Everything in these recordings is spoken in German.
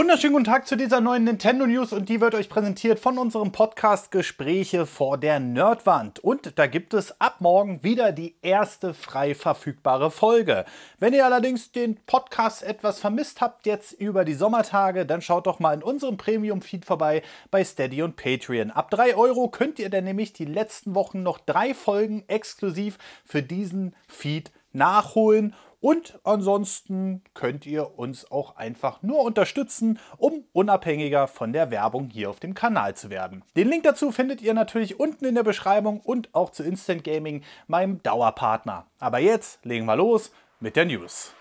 Wunderschönen guten Tag zu dieser neuen Nintendo News und die wird euch präsentiert von unserem Podcast Gespräche vor der Nerdwand. Und da gibt es ab morgen wieder die erste frei verfügbare Folge. Wenn ihr allerdings den Podcast etwas vermisst habt jetzt über die Sommertage, dann schaut doch mal in unserem Premium-Feed vorbei bei Steady und Patreon. Ab 3 Euro könnt ihr dann nämlich die letzten Wochen noch drei Folgen exklusiv für diesen Feed nachholen. Und ansonsten könnt ihr uns auch einfach nur unterstützen, um unabhängiger von der Werbung hier auf dem Kanal zu werden. Den Link dazu findet ihr natürlich unten in der Beschreibung und auch zu Instant Gaming, meinem Dauerpartner. Aber jetzt legen wir los mit der News.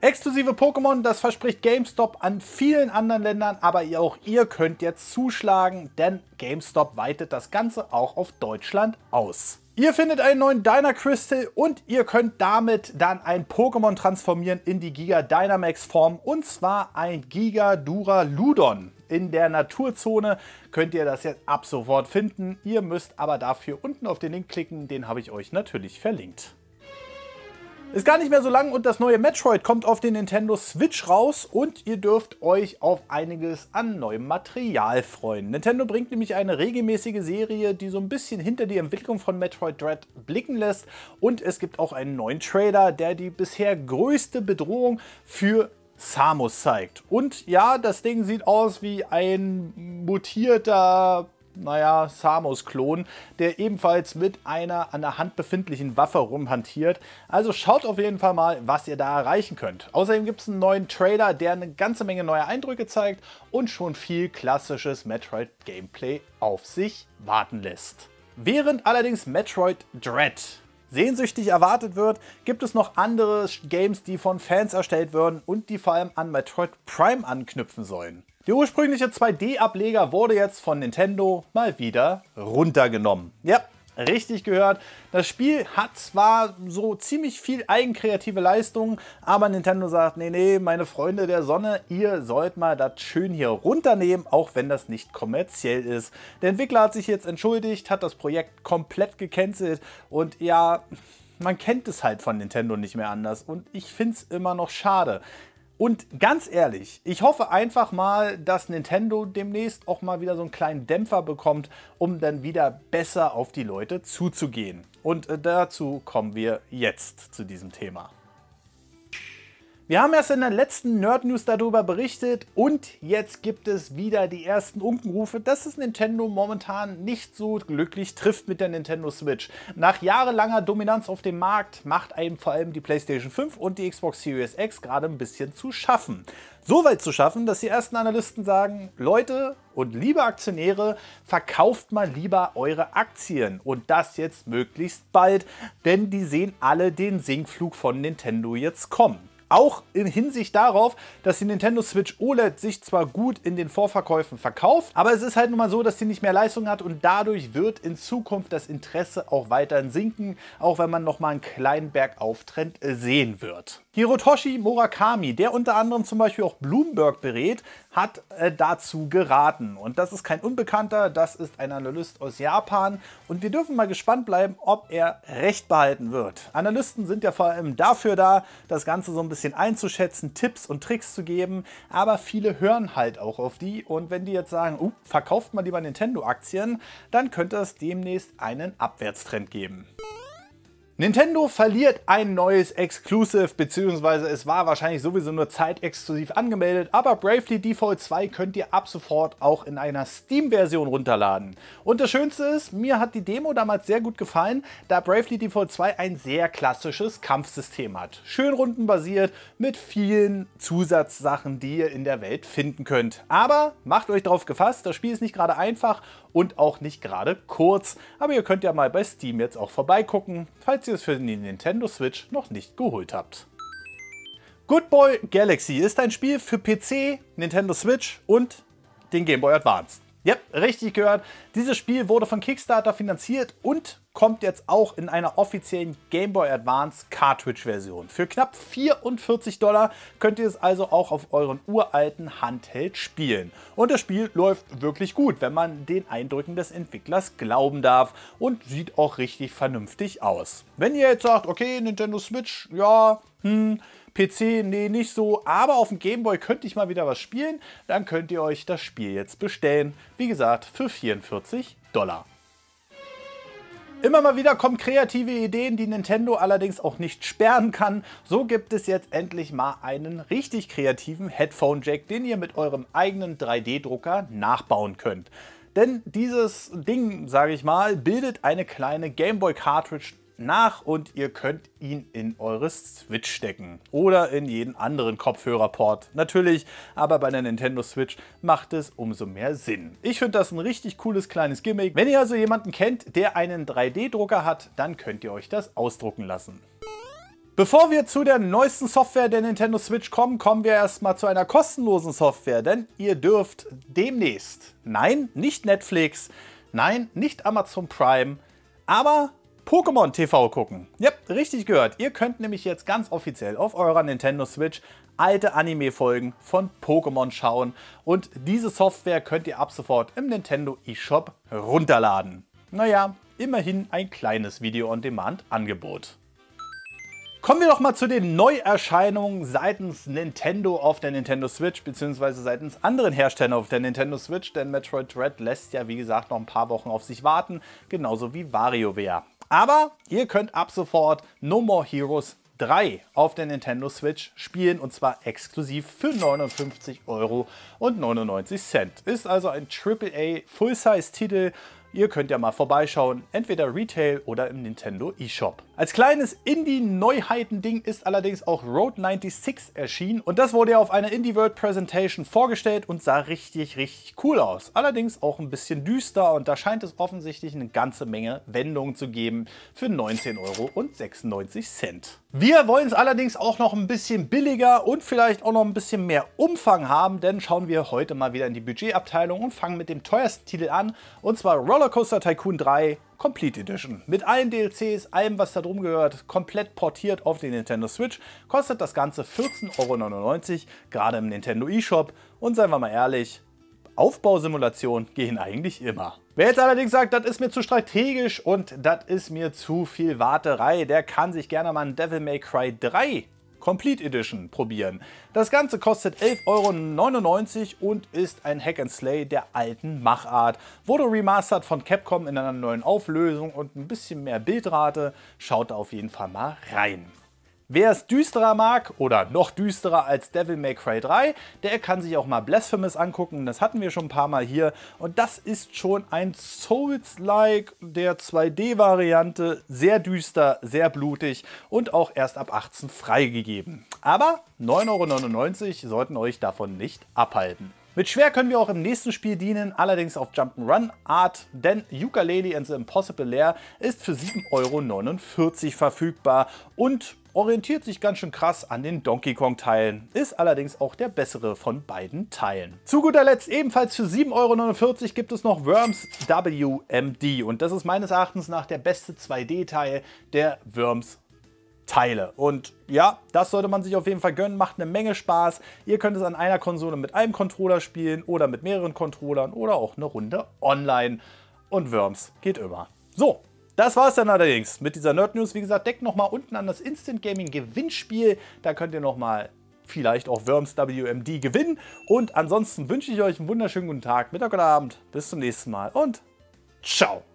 Exklusive Pokémon, das verspricht GameStop an vielen anderen Ländern, aber ihr, auch ihr könnt jetzt zuschlagen, denn GameStop weitet das Ganze auch auf Deutschland aus. Ihr findet einen neuen Diner Crystal und ihr könnt damit dann ein Pokémon transformieren in die Giga Dynamax Form und zwar ein Giga Dura Ludon. In der Naturzone könnt ihr das jetzt ab sofort finden. Ihr müsst aber dafür unten auf den Link klicken, den habe ich euch natürlich verlinkt. Ist gar nicht mehr so lang und das neue Metroid kommt auf den Nintendo Switch raus und ihr dürft euch auf einiges an neuem Material freuen. Nintendo bringt nämlich eine regelmäßige Serie, die so ein bisschen hinter die Entwicklung von Metroid Dread blicken lässt und es gibt auch einen neuen Trailer, der die bisher größte Bedrohung für Samus zeigt. Und ja, das Ding sieht aus wie ein mutierter naja, Samos-Klon, der ebenfalls mit einer an der Hand befindlichen Waffe rumhantiert. Also schaut auf jeden Fall mal, was ihr da erreichen könnt. Außerdem gibt es einen neuen Trailer, der eine ganze Menge neue Eindrücke zeigt und schon viel klassisches Metroid-Gameplay auf sich warten lässt. Während allerdings Metroid Dread sehnsüchtig erwartet wird, gibt es noch andere Games, die von Fans erstellt werden und die vor allem an Metroid Prime anknüpfen sollen. Der ursprüngliche 2D-Ableger wurde jetzt von Nintendo mal wieder runtergenommen. Ja, richtig gehört. Das Spiel hat zwar so ziemlich viel eigenkreative Leistungen, aber Nintendo sagt, nee, nee, meine Freunde der Sonne, ihr sollt mal das schön hier runternehmen, auch wenn das nicht kommerziell ist. Der Entwickler hat sich jetzt entschuldigt, hat das Projekt komplett gecancelt und ja... Man kennt es halt von Nintendo nicht mehr anders und ich finde es immer noch schade. Und ganz ehrlich, ich hoffe einfach mal, dass Nintendo demnächst auch mal wieder so einen kleinen Dämpfer bekommt, um dann wieder besser auf die Leute zuzugehen. Und äh, dazu kommen wir jetzt zu diesem Thema. Wir haben erst in der letzten Nerd News darüber berichtet und jetzt gibt es wieder die ersten Unkenrufe, dass es Nintendo momentan nicht so glücklich trifft mit der Nintendo Switch. Nach jahrelanger Dominanz auf dem Markt macht einem vor allem die PlayStation 5 und die Xbox Series X gerade ein bisschen zu schaffen. So weit zu schaffen, dass die ersten Analysten sagen, Leute und liebe Aktionäre, verkauft mal lieber eure Aktien und das jetzt möglichst bald, denn die sehen alle den Sinkflug von Nintendo jetzt kommen. Auch in Hinsicht darauf, dass die Nintendo Switch OLED sich zwar gut in den Vorverkäufen verkauft, aber es ist halt nun mal so, dass sie nicht mehr Leistung hat und dadurch wird in Zukunft das Interesse auch weiterhin sinken, auch wenn man nochmal einen kleinen Bergauftrend äh, sehen wird. Hirotoshi Murakami, der unter anderem zum Beispiel auch Bloomberg berät, hat äh, dazu geraten. Und das ist kein Unbekannter, das ist ein Analyst aus Japan. Und wir dürfen mal gespannt bleiben, ob er recht behalten wird. Analysten sind ja vor allem dafür da, das Ganze so ein bisschen einzuschätzen, Tipps und Tricks zu geben. Aber viele hören halt auch auf die. Und wenn die jetzt sagen, uh, verkauft man lieber Nintendo-Aktien, dann könnte es demnächst einen Abwärtstrend geben. Nintendo verliert ein neues Exclusive, beziehungsweise es war wahrscheinlich sowieso nur zeitexklusiv angemeldet, aber Bravely Default 2 könnt ihr ab sofort auch in einer Steam-Version runterladen. Und das Schönste ist, mir hat die Demo damals sehr gut gefallen, da Bravely Default 2 ein sehr klassisches Kampfsystem hat. Schön rundenbasiert, mit vielen Zusatzsachen, die ihr in der Welt finden könnt. Aber macht euch darauf gefasst, das Spiel ist nicht gerade einfach und auch nicht gerade kurz. Aber ihr könnt ja mal bei Steam jetzt auch vorbeigucken, falls ihr es für die Nintendo Switch noch nicht geholt habt. Good Boy Galaxy ist ein Spiel für PC, Nintendo Switch und den Game Boy Advance. Yep, richtig gehört. Dieses Spiel wurde von Kickstarter finanziert und kommt jetzt auch in einer offiziellen Game Boy Advance Cartridge-Version. Für knapp 44 Dollar könnt ihr es also auch auf euren uralten Handheld spielen. Und das Spiel läuft wirklich gut, wenn man den Eindrücken des Entwicklers glauben darf und sieht auch richtig vernünftig aus. Wenn ihr jetzt sagt, okay, Nintendo Switch, ja, hm, PC, nee, nicht so, aber auf dem Gameboy könnte ich mal wieder was spielen, dann könnt ihr euch das Spiel jetzt bestellen. Wie gesagt, für 44 Dollar. Immer mal wieder kommen kreative Ideen, die Nintendo allerdings auch nicht sperren kann. So gibt es jetzt endlich mal einen richtig kreativen Headphone-Jack, den ihr mit eurem eigenen 3D-Drucker nachbauen könnt. Denn dieses Ding, sage ich mal, bildet eine kleine Gameboy-Cartridge nach und ihr könnt ihn in eure Switch stecken oder in jeden anderen Kopfhörerport. Natürlich, aber bei der Nintendo Switch macht es umso mehr Sinn. Ich finde das ein richtig cooles kleines Gimmick. Wenn ihr also jemanden kennt, der einen 3D-Drucker hat, dann könnt ihr euch das ausdrucken lassen. Bevor wir zu der neuesten Software der Nintendo Switch kommen, kommen wir erstmal zu einer kostenlosen Software, denn ihr dürft demnächst, nein, nicht Netflix, nein, nicht Amazon Prime, aber Pokémon TV gucken. Ja, richtig gehört. Ihr könnt nämlich jetzt ganz offiziell auf eurer Nintendo Switch alte Anime-Folgen von Pokémon schauen und diese Software könnt ihr ab sofort im Nintendo eShop runterladen. Naja, immerhin ein kleines Video-on-Demand-Angebot. Kommen wir doch mal zu den Neuerscheinungen seitens Nintendo auf der Nintendo Switch bzw. seitens anderen Herstellern auf der Nintendo Switch, denn Metroid Dread lässt ja wie gesagt noch ein paar Wochen auf sich warten, genauso wie WarioWare. Aber ihr könnt ab sofort No More Heroes 3 auf der Nintendo Switch spielen und zwar exklusiv für 59,99 Euro. Ist also ein AAA Full-Size-Titel. Ihr könnt ja mal vorbeischauen, entweder Retail oder im Nintendo eShop. Als kleines Indie-Neuheiten-Ding ist allerdings auch Road 96 erschienen und das wurde ja auf einer Indie-World Presentation vorgestellt und sah richtig, richtig cool aus. Allerdings auch ein bisschen düster und da scheint es offensichtlich eine ganze Menge Wendungen zu geben für 19,96 Euro. Wir wollen es allerdings auch noch ein bisschen billiger und vielleicht auch noch ein bisschen mehr Umfang haben, denn schauen wir heute mal wieder in die Budgetabteilung und fangen mit dem teuersten Titel an, und zwar Rollercoaster Tycoon 3 Complete Edition. Mit allen DLCs, allem was da drum gehört, komplett portiert auf den Nintendo Switch, kostet das Ganze 14,99 Euro, gerade im Nintendo eShop. Und seien wir mal ehrlich, Aufbausimulationen gehen eigentlich immer. Wer jetzt allerdings sagt, das ist mir zu strategisch und das ist mir zu viel Warterei, der kann sich gerne mal ein Devil May Cry 3 Complete Edition probieren. Das Ganze kostet 11,99 Euro und ist ein Hack and Slay der alten Machart. Wurde remastered von Capcom in einer neuen Auflösung und ein bisschen mehr Bildrate. Schaut da auf jeden Fall mal rein. Wer es düsterer mag oder noch düsterer als Devil May Cry 3, der kann sich auch mal Blasphemous angucken. Das hatten wir schon ein paar Mal hier. Und das ist schon ein Souls-like der 2D-Variante. Sehr düster, sehr blutig und auch erst ab 18 freigegeben. Aber 9,99 Euro sollten euch davon nicht abhalten. Mit schwer können wir auch im nächsten Spiel dienen, allerdings auf Jump'n'Run Art, denn Ukulele and the Impossible Lair ist für 7,49 Euro verfügbar und orientiert sich ganz schön krass an den Donkey Kong-Teilen, ist allerdings auch der bessere von beiden Teilen. Zu guter Letzt ebenfalls für 7,49 Euro gibt es noch Worms WMD und das ist meines Erachtens nach der beste 2D-Teil der Worms Teile. Und ja, das sollte man sich auf jeden Fall gönnen, macht eine Menge Spaß. Ihr könnt es an einer Konsole mit einem Controller spielen oder mit mehreren Controllern oder auch eine Runde online. Und Worms geht immer. So, das war es dann allerdings mit dieser Nerd News. Wie gesagt, deckt nochmal unten an das Instant Gaming Gewinnspiel. Da könnt ihr nochmal vielleicht auch Worms WMD gewinnen. Und ansonsten wünsche ich euch einen wunderschönen guten Tag, Mittag oder Abend. Bis zum nächsten Mal und ciao.